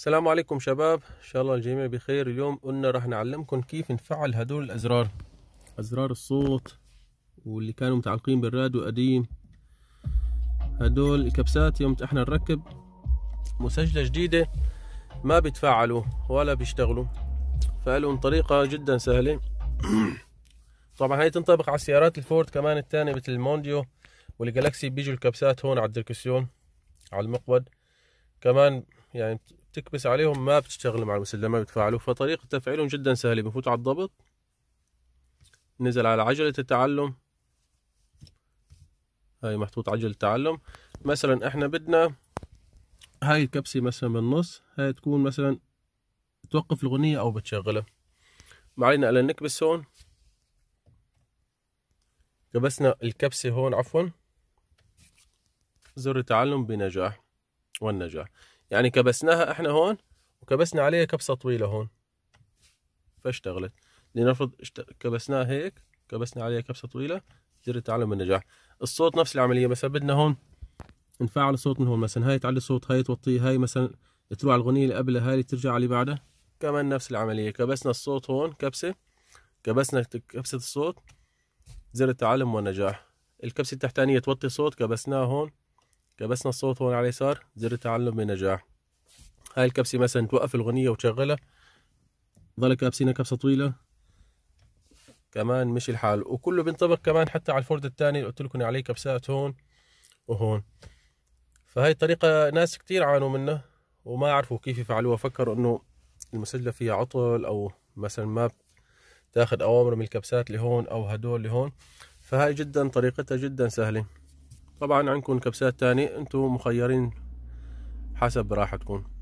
السلام عليكم شباب ان شاء الله الجميع بخير اليوم قلنا راح نعلمكم كيف نفعل هدول الازرار ازرار الصوت واللي كانوا متعلقين بالراديو قديم هدول الكبسات يوم احنا نركب مسجله جديده ما بيتفعلوا ولا بيشتغلوا فلهم طريقه جدا سهله طبعا هي تنطبق على السيارات الفورد كمان الثانيه مثل المونديو والجلاكسي بيجوا الكبسات هون على الدركسيون على المقود كمان يعني تكبس عليهم ما بتشتغل مع المسلمة بتفعله فطريقة تفعيلهم جدا سهلة بفوت على الضبط نزل على عجلة التعلم هاي محطوط عجلة التعلم مثلا احنا بدنا هاي الكبسة مثلا بالنص هاي تكون مثلا توقف الغنية او بتشغلها ما علينا الا نكبس هون كبسنا الكبسة هون عفوا زر التعلم بنجاح والنجاح يعني كبسناها احنا هون وكبسنا عليها كبسه طويله هون فاشتغلت لنفرض كبسناها هيك كبسنا عليها كبسه طويله زر التعلم النجاح الصوت نفس العمليه بس بدنا هون نفعل الصوت من هون مثلا هاي تعلي صوت هاي توطيه هاي مثلا تروح على الاغنيه اللي قبلها هاي اللي ترجع على اللي بعدها كمان نفس العمليه كبسنا الصوت هون كبسه كبسنا كبسه الصوت زر التعلم والنجاح الكبسه التحتانيه توطي صوت كبسناه هون كبسنا الصوت هون على اليسار زر التعلم بنجاح هاي الكبسة مثلا توقف الغنية وتشغلها ضل كابسينها كبسة طويلة كمان مشي الحال وكله بينطبق كمان حتى على الفرد الثاني اللي قلت لكم عليه كبسات هون وهون فهي الطريقة ناس كتير عانوا منها وما عرفوا كيف يفعلوها فكروا انه المسجلة فيها عطل او مثلا ما تاخذ اوامر من الكبسات اللي هون او هدول اللي هون فهاي جدا طريقتها جدا سهله طبعا عندكم كبسات تاني انتم مخيرين حسب راحتكم